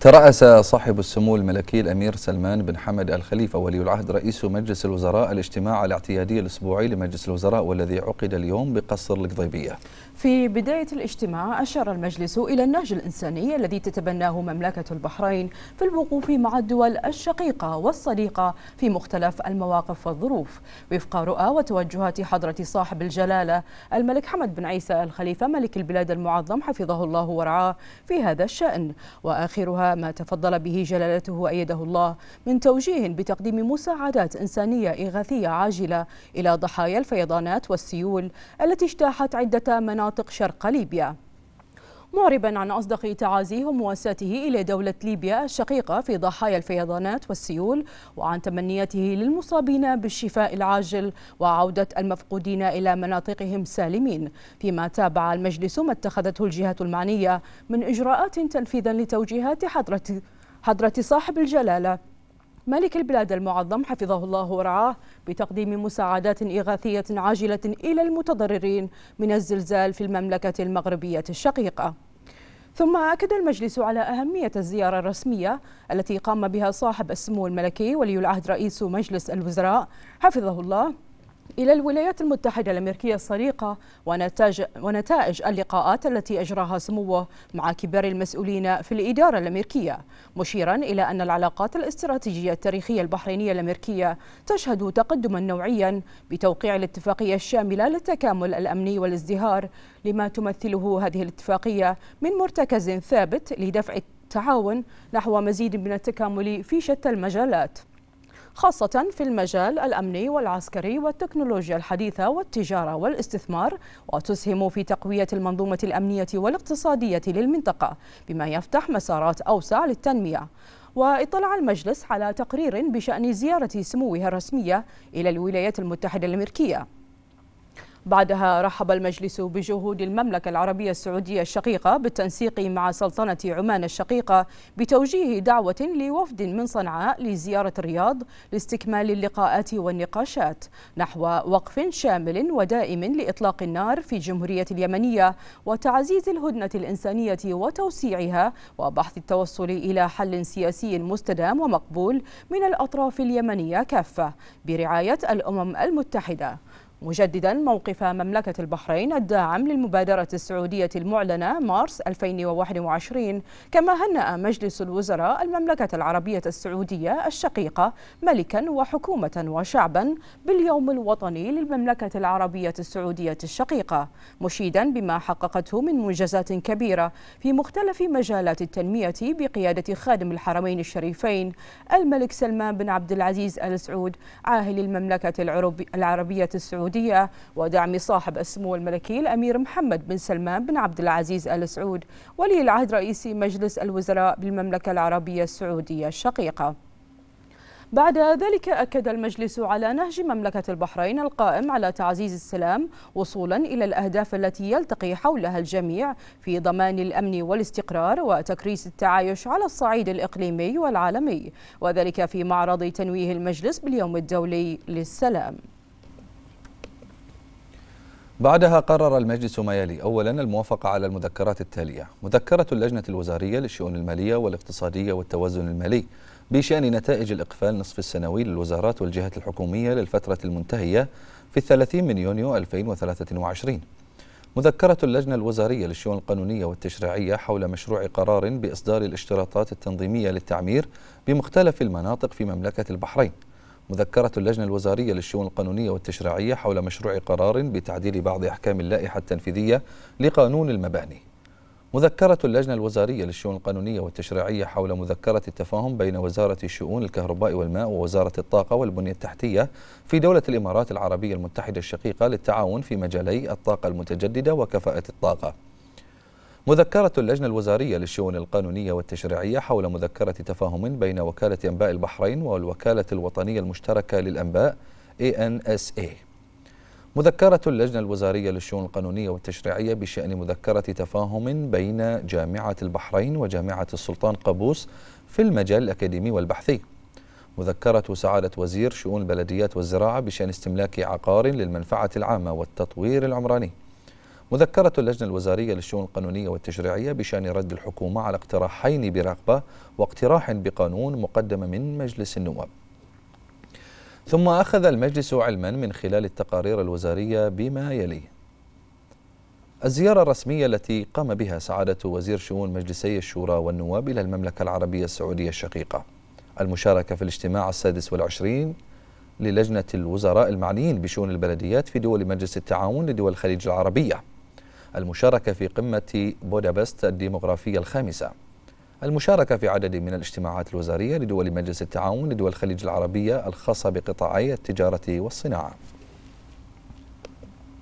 ترأس صاحب السمو الملكي الأمير سلمان بن حمد الخليفة ولي العهد رئيس مجلس الوزراء الاجتماع الاعتيادي الأسبوعي لمجلس الوزراء والذي عقد اليوم بقصر القضيبية في بداية الاجتماع أشار المجلس إلى النهج الإنساني الذي تتبناه مملكة البحرين في الوقوف مع الدول الشقيقة والصديقة في مختلف المواقف والظروف وفق رؤى وتوجهات حضرة صاحب الجلالة الملك حمد بن عيسى الخليفة ملك البلاد المعظم حفظه الله ورعاه في هذا الشأن وآخرها وما تفضل به جلالته أيده الله من توجيه بتقديم مساعدات إنسانية إغاثية عاجلة إلى ضحايا الفيضانات والسيول التي اجتاحت عدة مناطق شرق ليبيا معربا عن أصدق تعازيه ومواساته إلى دولة ليبيا الشقيقة في ضحايا الفيضانات والسيول وعن تمنياته للمصابين بالشفاء العاجل وعودة المفقودين إلى مناطقهم سالمين فيما تابع المجلس ما اتخذته الجهة المعنية من إجراءات تنفيذا لتوجيهات حضرة حضرة صاحب الجلالة ملك البلاد المعظم حفظه الله ورعاه بتقديم مساعدات إغاثية عاجلة إلى المتضررين من الزلزال في المملكة المغربية الشقيقة ثم أكد المجلس على أهمية الزيارة الرسمية التي قام بها صاحب السمو الملكي ولي العهد رئيس مجلس الوزراء حفظه الله إلى الولايات المتحدة الأمريكية الصديقة ونتاج ونتائج اللقاءات التي أجراها سموه مع كبار المسؤولين في الإدارة الأمريكية مشيرا إلى أن العلاقات الاستراتيجية التاريخية البحرينية الأمريكية تشهد تقدما نوعيا بتوقيع الاتفاقية الشاملة للتكامل الأمني والازدهار لما تمثله هذه الاتفاقية من مرتكز ثابت لدفع التعاون نحو مزيد من التكامل في شتى المجالات خاصة في المجال الأمني والعسكري والتكنولوجيا الحديثة والتجارة والاستثمار وتسهم في تقوية المنظومة الأمنية والاقتصادية للمنطقة بما يفتح مسارات أوسع للتنمية واطلع المجلس على تقرير بشأن زيارة سموها الرسمية إلى الولايات المتحدة الأمريكية بعدها رحب المجلس بجهود المملكة العربية السعودية الشقيقة بالتنسيق مع سلطنة عمان الشقيقة بتوجيه دعوة لوفد من صنعاء لزيارة الرياض لاستكمال اللقاءات والنقاشات نحو وقف شامل ودائم لإطلاق النار في الجمهورية اليمنية وتعزيز الهدنة الإنسانية وتوسيعها وبحث التوصل إلى حل سياسي مستدام ومقبول من الأطراف اليمنية كافة برعاية الأمم المتحدة مجددا موقف مملكة البحرين الداعم للمبادرة السعودية المعلنة مارس 2021 كما هنأ مجلس الوزراء المملكة العربية السعودية الشقيقة ملكا وحكومة وشعبا باليوم الوطني للمملكة العربية السعودية الشقيقة مشيدا بما حققته من منجزات كبيرة في مختلف مجالات التنمية بقيادة خادم الحرمين الشريفين الملك سلمان بن عبد العزيز آل سعود عاهل المملكة العربية السعودية السعودية ودعم صاحب السمو الملكي الأمير محمد بن سلمان بن عبد العزيز آل سعود ولي العهد رئيس مجلس الوزراء بالمملكة العربية السعودية الشقيقة بعد ذلك أكد المجلس على نهج مملكة البحرين القائم على تعزيز السلام وصولا إلى الأهداف التي يلتقي حولها الجميع في ضمان الأمن والاستقرار وتكريس التعايش على الصعيد الإقليمي والعالمي وذلك في معرض تنويه المجلس باليوم الدولي للسلام بعدها قرر المجلس ما يلي أولا الموافقة على المذكرات التالية مذكرة اللجنة الوزارية للشؤون المالية والاقتصادية والتوازن المالي بشأن نتائج الإقفال نصف السنوي للوزارات والجهات الحكومية للفترة المنتهية في 30 من يونيو 2023 مذكرة اللجنة الوزارية للشؤون القانونية والتشريعية حول مشروع قرار بإصدار الاشتراطات التنظيمية للتعمير بمختلف المناطق في مملكة البحرين مذكرة اللجنة الوزارية للشؤون القانونية والتشريعية حول مشروع قرار بتعديل بعض أحكام اللائحة التنفيذية لقانون المباني مذكرة اللجنة الوزارية للشؤون القانونية والتشريعية حول مذكرة التفاهم بين وزارة الشؤون الكهرباء والماء ووزارة الطاقة والبنية التحتية في دولة الإمارات العربية المتحدة الشقيقة للتعاون في مجالي الطاقة المتجددة وكفاءة الطاقة مذكرة اللجنة الوزارية للشؤون القانونية والتشريعية حول مذكرة تفاهم بين وكالة أنباء البحرين والوكالة الوطنية المشتركة للأنباء ANSA مذكرة اللجنة الوزارية للشؤون القانونية والتشريعية بشأن مذكرة تفاهم بين جامعة البحرين وجامعة السلطان قابوس في المجال الأكاديمي والبحثي مذكرة سعادة وزير شؤون البلديات والزراعة بشأن استملاك عقار للمنفعة العامة والتطوير العمراني مذكرة اللجنة الوزارية للشؤون القانونية والتشريعية بشأن رد الحكومة على اقتراحين برغبة واقتراح بقانون مقدم من مجلس النواب ثم أخذ المجلس علما من خلال التقارير الوزارية بما يلي الزيارة الرسمية التي قام بها سعادة وزير شؤون مجلسي الشورى والنواب إلى المملكة العربية السعودية الشقيقة المشاركة في الاجتماع السادس والعشرين للجنة الوزراء المعنيين بشؤون البلديات في دول مجلس التعاون لدول الخليج العربية المشاركة في قمة بودابست الديمغرافية الخامسة المشاركة في عدد من الاجتماعات الوزارية لدول مجلس التعاون لدول الخليج العربية الخاصة بقطاعي التجارة والصناعة